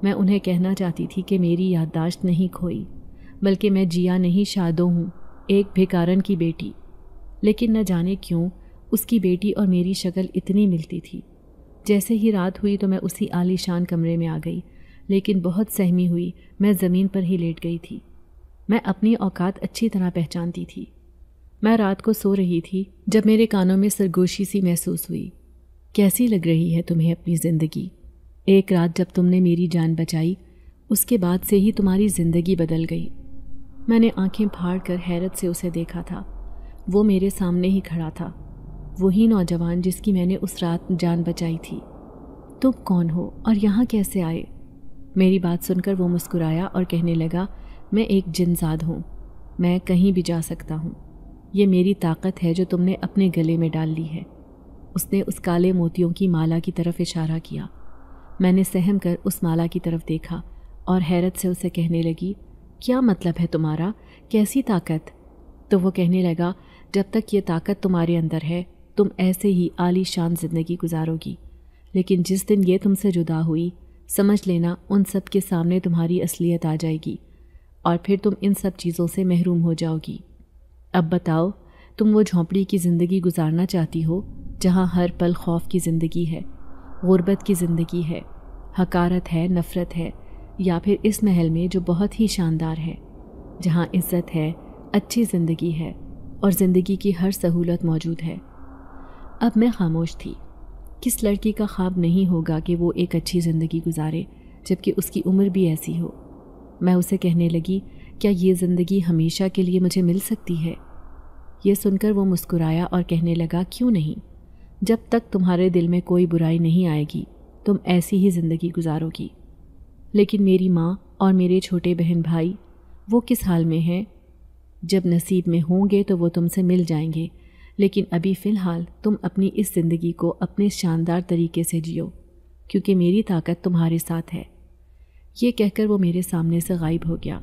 मैं उन्हें कहना चाहती थी कि मेरी याददाश्त नहीं खोई बल्कि मैं जिया नहीं शादो हूँ एक भिकारन की बेटी लेकिन न जाने क्यों उसकी बेटी और मेरी शक्ल इतनी मिलती थी जैसे ही रात हुई तो मैं उसी आलीशान कमरे में आ गई लेकिन बहुत सहमी हुई मैं ज़मीन पर ही लेट गई थी मैं अपनी औकात अच्छी तरह पहचानती थी मैं रात को सो रही थी जब मेरे कानों में सरगोशी सी महसूस हुई कैसी लग रही है तुम्हें अपनी ज़िंदगी एक रात जब तुमने मेरी जान बचाई उसके बाद से ही तुम्हारी ज़िंदगी बदल गई मैंने आंखें फाड़ कर हैरत से उसे देखा था वो मेरे सामने ही खड़ा था वही नौजवान जिसकी मैंने उस रात जान बचाई थी तुम कौन हो और यहाँ कैसे आए मेरी बात सुनकर वो मुस्कुराया और कहने लगा मैं एक जिनजाद हूँ मैं कहीं भी जा सकता हूँ ये मेरी ताकत है जो तुमने अपने गले में डाल ली है उसने उस काले मोतियों की माला की तरफ इशारा किया मैंने सहम कर उस माला की तरफ देखा और हैरत से उसे कहने लगी क्या मतलब है तुम्हारा कैसी ताकत तो वो कहने लगा जब तक ये ताकत तुम्हारे अंदर है तुम ऐसे ही आलीशान ज़िंदगी गुजारोगी लेकिन जिस दिन ये तुमसे जुदा हुई समझ लेना उन सब के सामने तुम्हारी असलियत आ जाएगी और फिर तुम इन सब चीज़ों से महरूम हो जाओगी अब बताओ तुम वो झोंपड़ी की ज़िंदगी गुजारना चाहती हो जहाँ हर पल खौफ की ज़िंदगी है गुर्बत की ज़िंदगी है हकारत है नफ़रत है या फिर इस महल में जो बहुत ही शानदार है जहाँ इज़्ज़त है अच्छी ज़िंदगी है और ज़िंदगी की हर सहूलत मौजूद है अब मैं खामोश थी किस लड़की का ख्वाब नहीं होगा कि वो एक अच्छी ज़िंदगी गुजारे जबकि उसकी उम्र भी ऐसी हो मैं उसे कहने लगी क्या ये ज़िंदगी हमेशा के लिए मुझे मिल सकती है ये सुनकर वो मुस्कुराया और कहने लगा क्यों नहीं जब तक तुम्हारे दिल में कोई बुराई नहीं आएगी तुम ऐसी ही ज़िंदगी गुजारोगी लेकिन मेरी माँ और मेरे छोटे बहन भाई वो किस हाल में हैं जब नसीब में होंगे तो वो तुमसे मिल जाएंगे लेकिन अभी फ़िलहाल तुम अपनी इस ज़िंदगी को अपने शानदार तरीके से जियो क्योंकि मेरी ताकत तुम्हारे साथ है ये कहकर वो मेरे सामने से गायब हो गया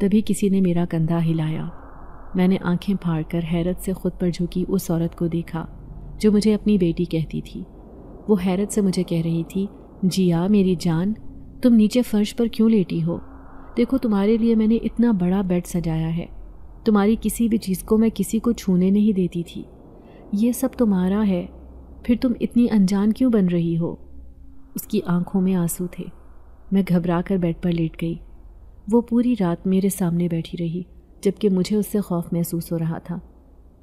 तभी किसी ने मेरा कंधा हिलाया मैंने आंखें फाड़ कर हैरत से खुद पर झुकी उस औरत को देखा जो मुझे अपनी बेटी कहती थी वो हैरत से मुझे कह रही थी जिया हाँ, मेरी जान तुम नीचे फर्श पर क्यों लेटी हो देखो तुम्हारे लिए मैंने इतना बड़ा बेड सजाया है तुम्हारी किसी भी चीज़ को मैं किसी को छूने नहीं देती थी ये सब तुम्हारा है फिर तुम इतनी अनजान क्यों बन रही हो उसकी आंखों में आंसू थे मैं घबरा कर बेड पर लेट गई वो पूरी रात मेरे सामने बैठी रही जबकि मुझे उससे खौफ महसूस हो रहा था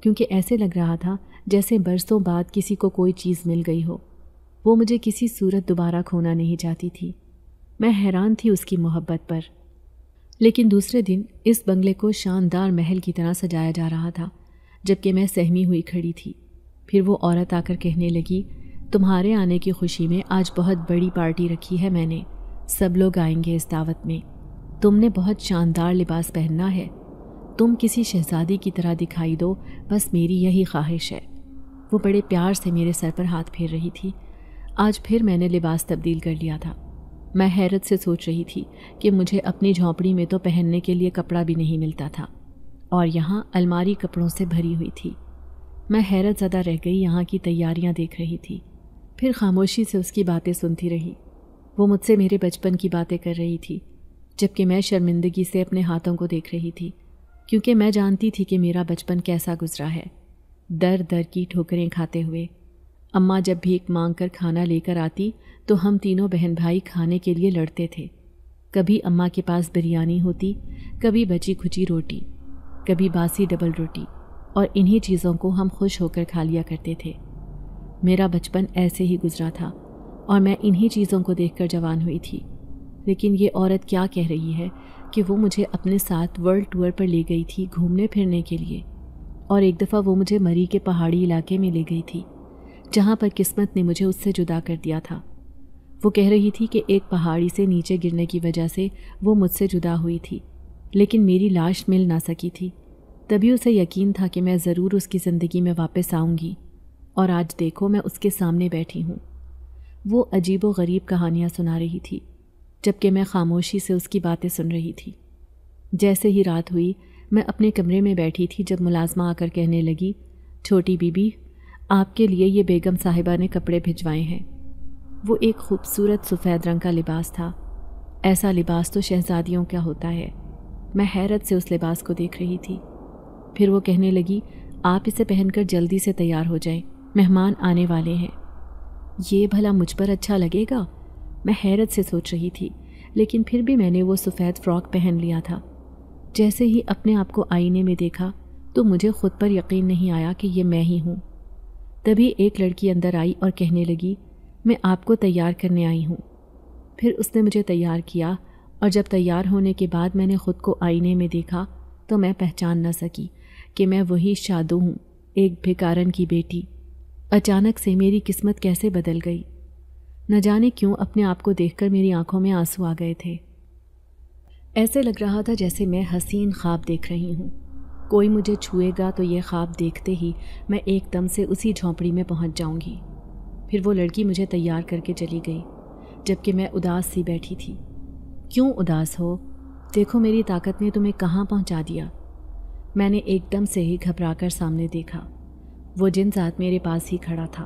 क्योंकि ऐसे लग रहा था जैसे बरसों बाद किसी को कोई चीज़ मिल गई हो वो मुझे किसी सूरत दोबारा खोना नहीं चाहती थी मैं हैरान थी उसकी मोहब्बत पर लेकिन दूसरे दिन इस बंगले को शानदार महल की तरह सजाया जा रहा था जबकि मैं सहमी हुई खड़ी थी फिर वो औरत आकर कहने लगी तुम्हारे आने की खुशी में आज बहुत बड़ी पार्टी रखी है मैंने सब लोग आएंगे इस दावत में तुमने बहुत शानदार लिबास पहनना है तुम किसी शहजादी की तरह दिखाई दो बस मेरी यही ख्वाहिश है वो बड़े प्यार से मेरे सर पर हाथ फेर रही थी आज फिर मैंने लिबास तब्दील कर लिया था मैं हैरत से सोच रही थी कि मुझे अपनी झोंपड़ी में तो पहनने के लिए कपड़ा भी नहीं मिलता था और यहाँ अलमारी कपड़ों से भरी हुई थी मैं हैरत ज़्यादा रह गई यहाँ की तैयारियाँ देख रही थी फिर खामोशी से उसकी बातें सुनती रही वो मुझसे मेरे बचपन की बातें कर रही थी जबकि मैं शर्मिंदगी से अपने हाथों को देख रही थी क्योंकि मैं जानती थी कि मेरा बचपन कैसा गुजरा है दर दर की ठोकरें खाते हुए अम्मा जब भी एक मांग कर खाना लेकर आती तो हम तीनों बहन भाई खाने के लिए लड़ते थे कभी अम्मा के पास बिरयानी होती कभी बची खुची रोटी कभी बासी डबल रोटी और इन्हीं चीज़ों को हम खुश होकर खा लिया करते थे मेरा बचपन ऐसे ही गुजरा था और मैं इन्हीं चीज़ों को देखकर जवान हुई थी लेकिन ये औरत क्या कह रही है कि वो मुझे अपने साथ वर्ल्ड टूर पर ले गई थी घूमने फिरने के लिए और एक दफ़ा वो मुझे मरी के पहाड़ी इलाके में ले गई थी जहाँ पर किस्मत ने मुझे उससे जुदा कर दिया था वो कह रही थी कि एक पहाड़ी से नीचे गिरने की वजह से वो मुझसे जुदा हुई थी लेकिन मेरी लाश मिल ना सकी थी तभी उसे यकीन था कि मैं ज़रूर उसकी ज़िंदगी में वापस आऊँगी और आज देखो मैं उसके सामने बैठी हूँ वो अजीब व गरीब कहानियाँ सुना रही थी जबकि मैं खामोशी से उसकी बातें सुन रही थी जैसे ही रात हुई मैं अपने कमरे में बैठी थी जब मुलाजमा आकर कहने लगी छोटी बीबी आपके लिए ये बेगम साहिबा ने कपड़े भिजवाए हैं वो एक खूबसूरत सफ़ेद रंग का लिबास था ऐसा लिबास तो शहजादियों का होता है मैं हैरत से उस लिबास को देख रही थी फिर वो कहने लगी आप इसे पहनकर जल्दी से तैयार हो जाएं मेहमान आने वाले हैं ये भला मुझ पर अच्छा लगेगा मैं हैरत से सोच रही थी लेकिन फिर भी मैंने वो सफ़ेद फ्रॉक पहन लिया था जैसे ही अपने आप को आईने में देखा तो मुझे खुद पर यकीन नहीं आया कि ये मैं ही हूँ तभी एक लड़की अंदर आई और कहने लगी मैं आपको तैयार करने आई हूँ फिर उसने मुझे तैयार किया और जब तैयार होने के बाद मैंने खुद को आईने में देखा तो मैं पहचान न सकी कि मैं वही शादू हूँ एक भिकारन की बेटी अचानक से मेरी किस्मत कैसे बदल गई न जाने क्यों अपने आप को देखकर मेरी आंखों में आंसू आ गए थे ऐसे लग रहा था जैसे मैं हसीन ख्वाब देख रही हूँ कोई मुझे छुएगा तो यह ख्वाब देखते ही मैं एकदम से उसी झोंपड़ी में पहुँच जाऊँगी फिर वो लड़की मुझे तैयार करके चली गई जबकि मैं उदास सी बैठी थी क्यों उदास हो देखो मेरी ताकत ने तुम्हें कहाँ पहुँचा दिया मैंने एकदम से ही घबरा कर सामने देखा वो जिन साथ मेरे पास ही खड़ा था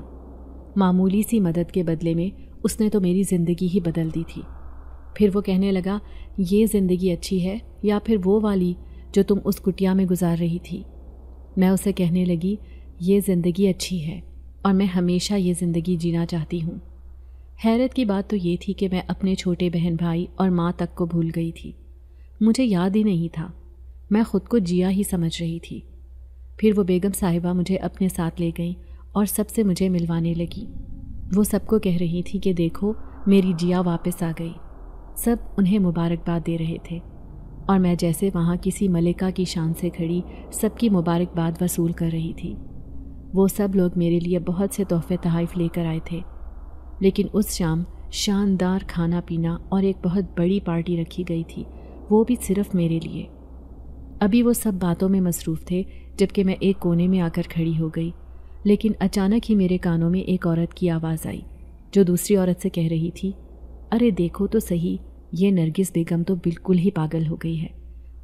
मामूली सी मदद के बदले में उसने तो मेरी ज़िंदगी ही बदल दी थी फिर वो कहने लगा ये ज़िंदगी अच्छी है या फिर वो वाली जो तुम उस कुटिया में गुजार रही थी मैं उसे कहने लगी ये ज़िंदगी अच्छी है और मैं हमेशा ये ज़िंदगी जीना चाहती हूँ हैरत की बात तो ये थी कि मैं अपने छोटे बहन भाई और माँ तक को भूल गई थी मुझे याद ही नहीं था मैं ख़ुद को जिया ही समझ रही थी फिर वो बेगम साहिबा मुझे अपने साथ ले गई और सबसे मुझे मिलवाने लगी वो सबको कह रही थी कि देखो मेरी जिया वापस आ गई सब उन्हें मुबारकबाद दे रहे थे और मैं जैसे वहाँ किसी मलिका की शान से खड़ी सबकी मुबारकबाद वसूल कर रही थी वो सब लोग मेरे लिए बहुत से तोहफे तहफ़ लेकर आए थे लेकिन उस शाम शानदार खाना पीना और एक बहुत बड़ी पार्टी रखी गई थी वो भी सिर्फ मेरे लिए अभी वो सब बातों में मसरूफ़ थे जबकि मैं एक कोने में आकर खड़ी हो गई लेकिन अचानक ही मेरे कानों में एक औरत की आवाज़ आई जो दूसरी औरत से कह रही थी अरे देखो तो सही ये नरगिस बेगम तो बिल्कुल ही पागल हो गई है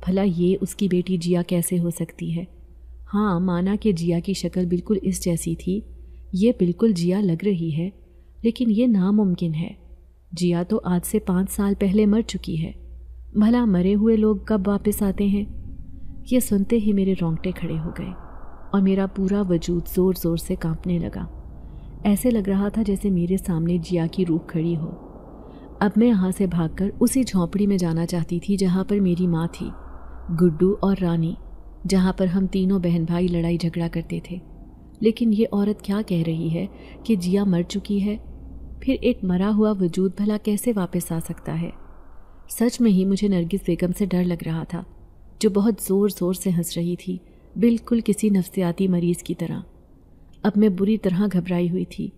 भला ये उसकी बेटी जिया कैसे हो सकती है हाँ माना कि जिया की शक्ल बिल्कुल इस जैसी थी ये बिल्कुल जिया लग रही है लेकिन ये नामुमकिन है जिया तो आज से पाँच साल पहले मर चुकी है भला मरे हुए लोग कब वापस आते हैं ये सुनते ही मेरे रोंगटे खड़े हो गए और मेरा पूरा वजूद ज़ोर ज़ोर से कांपने लगा ऐसे लग रहा था जैसे मेरे सामने जिया की रूह खड़ी हो अब मैं यहाँ से भागकर उसी झोंपड़ी में जाना चाहती थी जहाँ पर मेरी माँ थी गुड्डू और रानी जहाँ पर हम तीनों बहन भाई लड़ाई झगड़ा करते थे लेकिन ये औरत क्या कह रही है कि जिया मर चुकी है फिर एक मरा हुआ वजूद भला कैसे वापस आ सकता है सच में ही मुझे नरगिस बेगम से डर लग रहा था जो बहुत ज़ोर ज़ोर से हंस रही थी बिल्कुल किसी नफ्सियाती मरीज़ की तरह अब मैं बुरी तरह घबराई हुई थी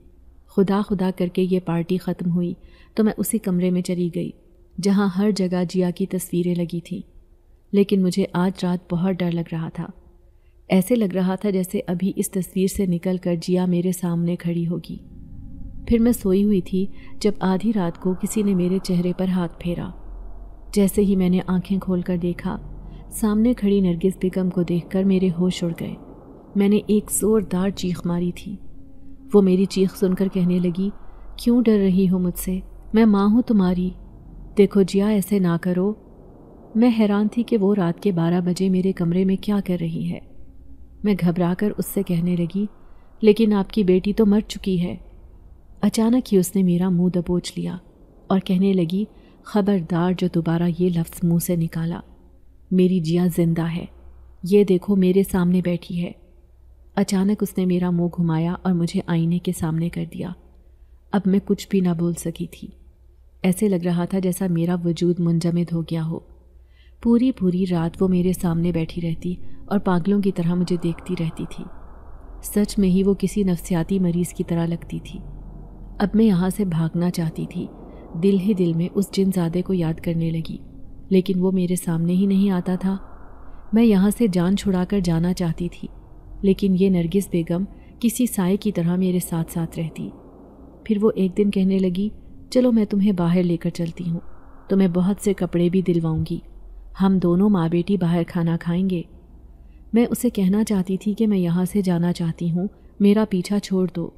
खुदा खुदा करके ये पार्टी ख़त्म हुई तो मैं उसी कमरे में चली गई जहाँ हर जगह जिया की तस्वीरें लगी थीं लेकिन मुझे आज रात बहुत डर लग रहा था ऐसे लग रहा था जैसे अभी इस तस्वीर से निकल कर जिया मेरे सामने खड़ी होगी फिर मैं सोई हुई थी जब आधी रात को किसी ने मेरे चेहरे पर हाथ फेरा जैसे ही मैंने आंखें खोलकर देखा सामने खड़ी नरगिस बेगम को देखकर मेरे होश उड़ गए मैंने एक ज़ोरदार चीख मारी थी वो मेरी चीख सुनकर कहने लगी क्यों डर रही हो मुझसे मैं माँ हूँ तुम्हारी देखो जिया ऐसे ना करो मैं हैरान थी कि वो रात के बारह बजे मेरे कमरे में क्या कर रही है मैं घबरा कर उससे कहने लगी लेकिन आपकी बेटी तो मर चुकी है अचानक ही उसने मेरा मुंह दबोच लिया और कहने लगी खबरदार जो दोबारा ये लफ्ज़ मुंह से निकाला मेरी जिया जिंदा है ये देखो मेरे सामने बैठी है अचानक उसने मेरा मुंह घुमाया और मुझे आईने के सामने कर दिया अब मैं कुछ भी ना बोल सकी थी ऐसे लग रहा था जैसा मेरा वजूद मुंजमद हो गया हो पूरी पूरी रात वो मेरे सामने बैठी रहती और पागलों की तरह मुझे देखती रहती थी सच में ही वो किसी नफ्सियाती मरीज़ की तरह लगती थी अब मैं यहाँ से भागना चाहती थी दिल ही दिल में उस जिनजादे को याद करने लगी लेकिन वो मेरे सामने ही नहीं आता था मैं यहाँ से जान छुड़ाकर जाना चाहती थी लेकिन ये नरगिस बेगम किसी साय की तरह मेरे साथ साथ रहती फिर वो एक दिन कहने लगी चलो मैं तुम्हें बाहर लेकर चलती हूँ तो मैं बहुत से कपड़े भी दिलवाऊंगी हम दोनों माँ बेटी बाहर खाना खाएंगे मैं उसे कहना चाहती थी कि मैं यहाँ से जाना चाहती हूँ मेरा पीछा छोड़ दो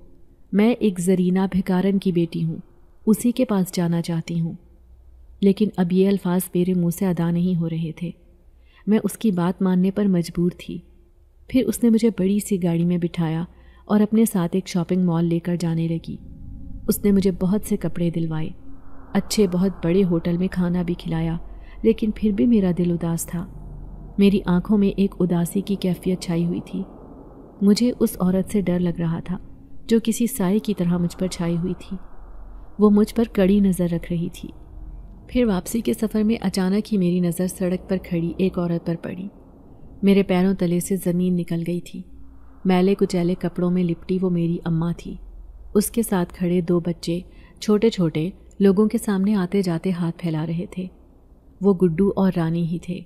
मैं एक जरीना भिकारन की बेटी हूँ उसी के पास जाना चाहती हूँ लेकिन अब ये अल्फाज मेरे मुंह से अदा नहीं हो रहे थे मैं उसकी बात मानने पर मजबूर थी फिर उसने मुझे बड़ी सी गाड़ी में बिठाया और अपने साथ एक शॉपिंग मॉल लेकर जाने लगी उसने मुझे बहुत से कपड़े दिलवाए अच्छे बहुत बड़े होटल में खाना भी खिलाया लेकिन फिर भी मेरा दिल उदास था मेरी आंखों में एक उदासी की कैफियत छाई हुई थी मुझे उस औरत से डर लग रहा था जो किसी साय की तरह मुझ पर छाई हुई थी वो मुझ पर कड़ी नज़र रख रही थी फिर वापसी के सफ़र में अचानक ही मेरी नज़र सड़क पर खड़ी एक औरत पर पड़ी मेरे पैरों तले से ज़मीन निकल गई थी मैले कुचैले कपड़ों में लिपटी वो मेरी अम्मा थी उसके साथ खड़े दो बच्चे छोटे छोटे लोगों के सामने आते जाते हाथ फैला रहे थे वो गुड्डू और रानी ही थे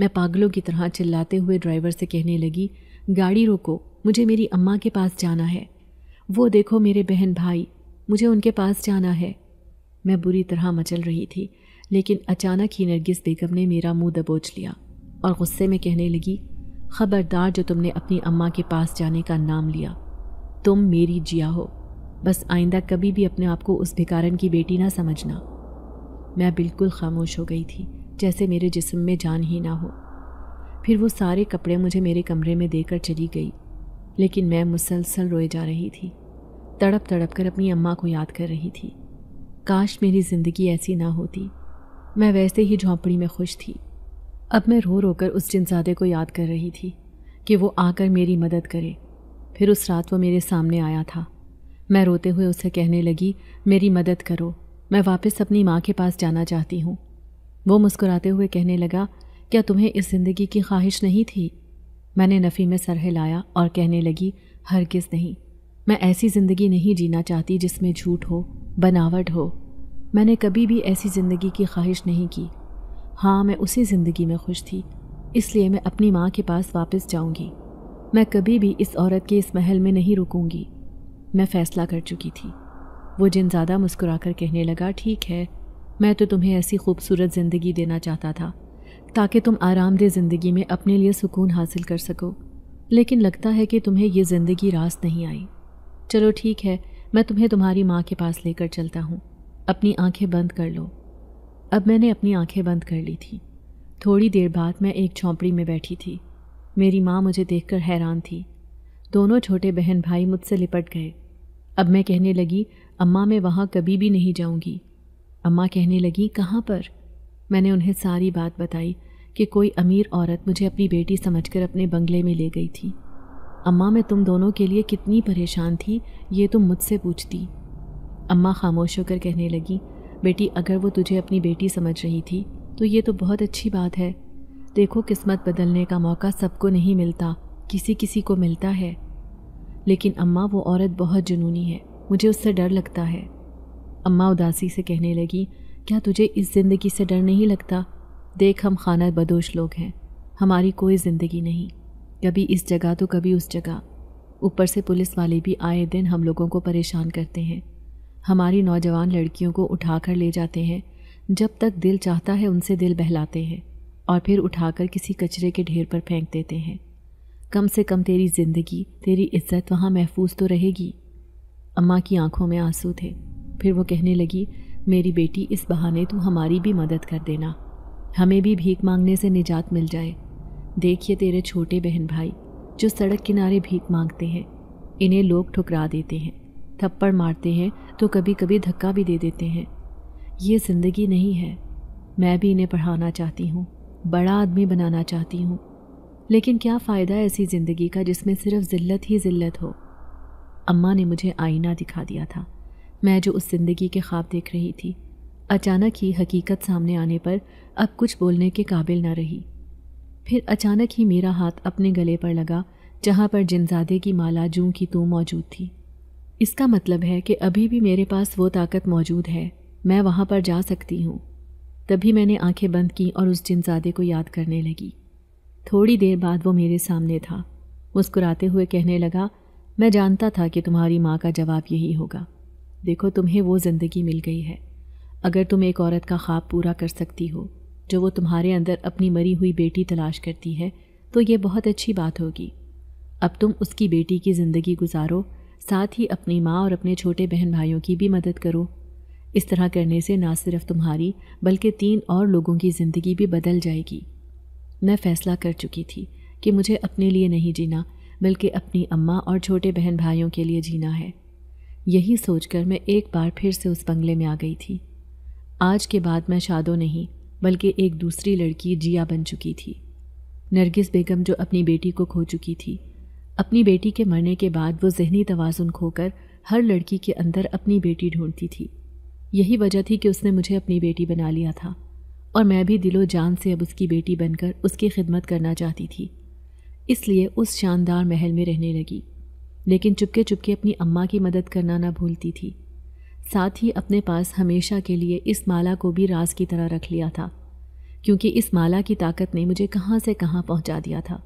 मैं पागलों की तरह चिल्लाते हुए ड्राइवर से कहने लगी गाड़ी रोको मुझे मेरी अम्मा के पास जाना है वो देखो मेरे बहन भाई मुझे उनके पास जाना है मैं बुरी तरह मचल रही थी लेकिन अचानक ही नरगिस बेगम ने मेरा मुंह दबोच लिया और गुस्से में कहने लगी खबरदार जो तुमने अपनी अम्मा के पास जाने का नाम लिया तुम मेरी जिया हो बस आइंदा कभी भी अपने आप को उस भिकारन की बेटी ना समझना मैं बिल्कुल खामोश हो गई थी जैसे मेरे जिस्म में जान ही ना हो फिर वो सारे कपड़े मुझे मेरे कमरे में देकर चली गई लेकिन मैं मुसलसल रोए जा रही थी तड़प तड़प कर अपनी अम्मा को याद कर रही थी काश मेरी ज़िंदगी ऐसी ना होती मैं वैसे ही झोंपड़ी में खुश थी अब मैं रो रोकर उस जिनजादे को याद कर रही थी कि वो आकर मेरी मदद करे फिर उस रात वो मेरे सामने आया था मैं रोते हुए उसे कहने लगी मेरी मदद करो मैं वापस अपनी माँ के पास जाना चाहती हूँ वो मुस्कुराते हुए कहने लगा क्या तुम्हें इस ज़िंदगी की ख्वाहिश नहीं थी मैंने नफ़ी में सर हिलाया और कहने लगी हरगिज़ नहीं मैं ऐसी ज़िंदगी नहीं जीना चाहती जिसमें झूठ हो बनावट हो मैंने कभी भी ऐसी ज़िंदगी की ख्वाहिश नहीं की हाँ मैं उसी ज़िंदगी में खुश थी इसलिए मैं अपनी माँ के पास वापस जाऊँगी मैं कभी भी इस औरत के इस महल में नहीं रुकूँगी मैं फ़ैसला कर चुकी थी वो जिन ज़्यादा मुस्कुरा कर कहने लगा ठीक है मैं तो तुम्हें ऐसी खूबसूरत ज़िंदगी देना चाहता था ताकि तुम आरामदेह ज़िंदगी में अपने लिए सुकून हासिल कर सको लेकिन लगता है कि तुम्हें ये ज़िंदगी रास नहीं आई चलो ठीक है मैं तुम्हें तुम्हारी माँ के पास लेकर चलता हूँ अपनी आंखें बंद कर लो अब मैंने अपनी आंखें बंद कर ली थी थोड़ी देर बाद मैं एक झोंपड़ी में बैठी थी मेरी माँ मुझे देख हैरान थी दोनों छोटे बहन भाई मुझसे लिपट गए अब मैं कहने लगी अम्मा मैं वहाँ कभी भी नहीं जाऊँगी अम्मा कहने लगी कहाँ पर मैंने उन्हें सारी बात बताई कि कोई अमीर औरत मुझे अपनी बेटी समझकर अपने बंगले में ले गई थी अम्मा मैं तुम दोनों के लिए कितनी परेशान थी ये तुम मुझसे पूछती अम्मा खामोश होकर कहने लगी बेटी अगर वो तुझे अपनी बेटी समझ रही थी तो ये तो बहुत अच्छी बात है देखो किस्मत बदलने का मौका सबको नहीं मिलता किसी किसी को मिलता है लेकिन अम्मा वो औरत बहुत जुनूनी है मुझे उससे डर लगता है अम्मा उदासी से कहने लगी क्या तुझे इस ज़िंदगी से डर नहीं लगता देख हम खाना बदोश लोग हैं हमारी कोई ज़िंदगी नहीं कभी इस जगह तो कभी उस जगह ऊपर से पुलिस वाले भी आए दिन हम लोगों को परेशान करते हैं हमारी नौजवान लड़कियों को उठाकर ले जाते हैं जब तक दिल चाहता है उनसे दिल बहलाते हैं और फिर उठाकर किसी कचरे के ढेर पर फेंक देते हैं कम से कम तेरी ज़िंदगी तेरी इज्जत वहाँ महफूज तो रहेगी अम्मा की आंखों में आंसू थे फिर वो कहने लगी मेरी बेटी इस बहाने तू हमारी भी मदद कर देना हमें भी भीख मांगने से निजात मिल जाए देखिए तेरे छोटे बहन भाई जो सड़क किनारे भीख मांगते हैं इन्हें लोग ठुकरा देते हैं थप्पड़ मारते हैं तो कभी कभी धक्का भी दे देते हैं ये ज़िंदगी नहीं है मैं भी इन्हें पढ़ाना चाहती हूँ बड़ा आदमी बनाना चाहती हूँ लेकिन क्या फ़ायदा ऐसी ज़िंदगी का जिसमें सिर्फ ज़िल्लत ही ज़िल्लत हो अम्मा ने मुझे आईना दिखा दिया था मैं जो उस ज़िंदगी के ख्वाब देख रही थी अचानक ही हकीकत सामने आने पर अब कुछ बोलने के काबिल ना रही फिर अचानक ही मेरा हाथ अपने गले पर लगा जहाँ पर जिनजादे की माला जू की तू मौजूद थी इसका मतलब है कि अभी भी मेरे पास वो ताकत मौजूद है मैं वहाँ पर जा सकती हूँ तभी मैंने आंखें बंद की और उस जिनजादे को याद करने लगी थोड़ी देर बाद वो मेरे सामने था मुस्कुराते हुए कहने लगा मैं जानता था कि तुम्हारी माँ का जवाब यही होगा देखो तुम्हें वो ज़िंदगी मिल गई है अगर तुम एक औरत का ख्वाब पूरा कर सकती हो जो वो तुम्हारे अंदर अपनी मरी हुई बेटी तलाश करती है तो ये बहुत अच्छी बात होगी अब तुम उसकी बेटी की ज़िंदगी गुजारो साथ ही अपनी माँ और अपने छोटे बहन भाइयों की भी मदद करो इस तरह करने से ना सिर्फ तुम्हारी बल्कि तीन और लोगों की ज़िंदगी भी बदल जाएगी मैं फ़ैसला कर चुकी थी कि मुझे अपने लिए नहीं जीना बल्कि अपनी अम्मा और छोटे बहन भाइयों के लिए जीना है यही सोचकर मैं एक बार फिर से उस बंगले में आ गई थी आज के बाद मैं शादो नहीं बल्कि एक दूसरी लड़की जिया बन चुकी थी नरगिस बेगम जो अपनी बेटी को खो चुकी थी अपनी बेटी के मरने के बाद वो जहनी तोज़ुन खोकर हर लड़की के अंदर अपनी बेटी ढूंढती थी यही वजह थी कि उसने मुझे अपनी बेटी बना लिया था और मैं भी दिलो जान से अब उसकी बेटी बनकर उसकी खिदमत करना चाहती थी इसलिए उस शानदार महल में रहने लगी लेकिन चुपके चुपके अपनी अम्मा की मदद करना ना भूलती थी साथ ही अपने पास हमेशा के लिए इस माला को भी राज की तरह रख लिया था क्योंकि इस माला की ताकत ने मुझे कहाँ से कहाँ पहुँचा दिया था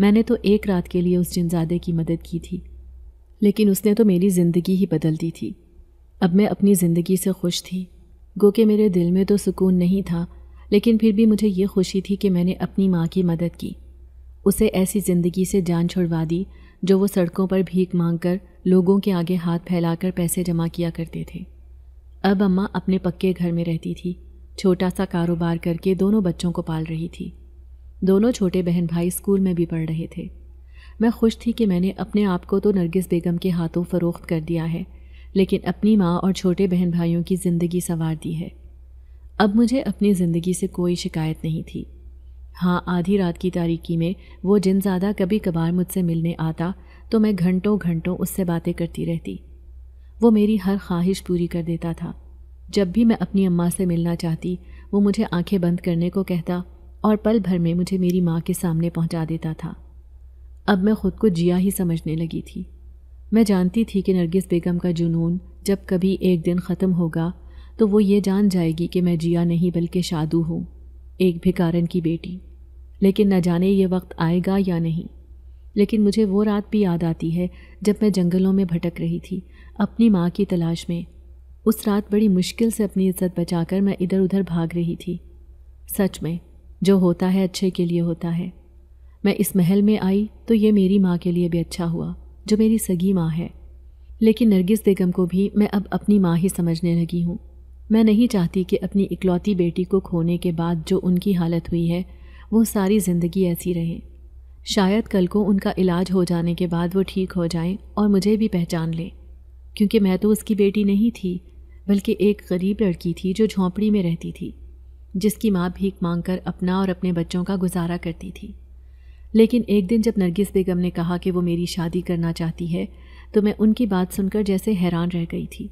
मैंने तो एक रात के लिए उस जिनजादे की मदद की थी लेकिन उसने तो मेरी ज़िंदगी ही बदल दी थी अब मैं अपनी ज़िंदगी से खुश थी गो के मेरे दिल में तो सुकून नहीं था लेकिन फिर भी मुझे ये खुशी थी कि मैंने अपनी माँ की मदद की उसे ऐसी ज़िंदगी से जान छुड़वा दी जो वो सड़कों पर भीख मांग कर लोगों के आगे हाथ फैलाकर पैसे जमा किया करते थे अब अम्मा अपने पक्के घर में रहती थी छोटा सा कारोबार करके दोनों बच्चों को पाल रही थी दोनों छोटे बहन भाई स्कूल में भी पढ़ रहे थे मैं खुश थी कि मैंने अपने आप को तो नरगिस बेगम के हाथों फ़रोख्त कर दिया है लेकिन अपनी माँ और छोटे बहन भाइयों की ज़िंदगी संवार दी है अब मुझे अपनी ज़िंदगी से कोई शिकायत नहीं थी हाँ आधी रात की तारीकी में वो जिनजादा कभी कभार मुझसे मिलने आता तो मैं घंटों घंटों उससे बातें करती रहती वो मेरी हर ख्वाहिश पूरी कर देता था जब भी मैं अपनी अम्मा से मिलना चाहती वो मुझे आंखें बंद करने को कहता और पल भर में मुझे मेरी माँ के सामने पहुँचा देता था अब मैं ख़ुद को जिया ही समझने लगी थी मैं जानती थी कि नरगिस बेगम का जुनून जब कभी एक दिन ख़त्म होगा तो वो ये जान जाएगी कि मैं जिया नहीं बल्कि शादू हूँ एक भिकारन की बेटी लेकिन न जाने ये वक्त आएगा या नहीं लेकिन मुझे वो रात भी याद आती है जब मैं जंगलों में भटक रही थी अपनी माँ की तलाश में उस रात बड़ी मुश्किल से अपनी इज्जत बचाकर मैं इधर उधर भाग रही थी सच में जो होता है अच्छे के लिए होता है मैं इस महल में आई तो ये मेरी माँ के लिए भी अच्छा हुआ जो मेरी सगी माँ है लेकिन नरगिस बेगम को भी मैं अब अपनी माँ ही समझने लगी हूँ मैं नहीं चाहती कि अपनी इकलौती बेटी को खोने के बाद जो उनकी हालत हुई है वो सारी ज़िंदगी ऐसी रहें शायद कल को उनका इलाज हो जाने के बाद वो ठीक हो जाएं और मुझे भी पहचान लें क्योंकि मैं तो उसकी बेटी नहीं थी बल्कि एक गरीब लड़की थी जो झोंपड़ी में रहती थी जिसकी माँ भीख मांगकर अपना और अपने बच्चों का गुजारा करती थी लेकिन एक दिन जब नरगिस बेगम ने कहा कि वो मेरी शादी करना चाहती है तो मैं उनकी बात सुनकर जैसे हैरान रह गई थी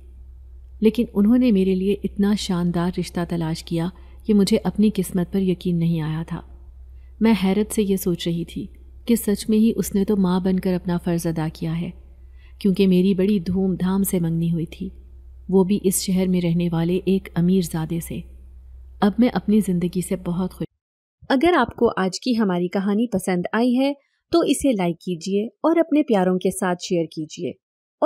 लेकिन उन्होंने मेरे लिए इतना शानदार रिश्ता तलाश किया कि मुझे अपनी किस्मत पर यकीन नहीं आया था मैं हैरत से ये सोच रही थी कि सच में ही उसने तो माँ बनकर अपना फ़र्ज़ अदा किया है क्योंकि मेरी बड़ी धूमधाम से मंगनी हुई थी वो भी इस शहर में रहने वाले एक अमीर ज़ादे से अब मैं अपनी ज़िंदगी से बहुत खुश अगर आपको आज की हमारी कहानी पसंद आई है तो इसे लाइक कीजिए और अपने प्यारों के साथ शेयर कीजिए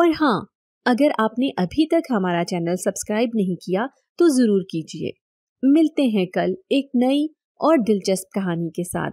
और हाँ अगर आपने अभी तक हमारा चैनल सब्सक्राइब नहीं किया तो ज़रूर कीजिए मिलते हैं कल एक नई और दिलचस्प कहानी के साथ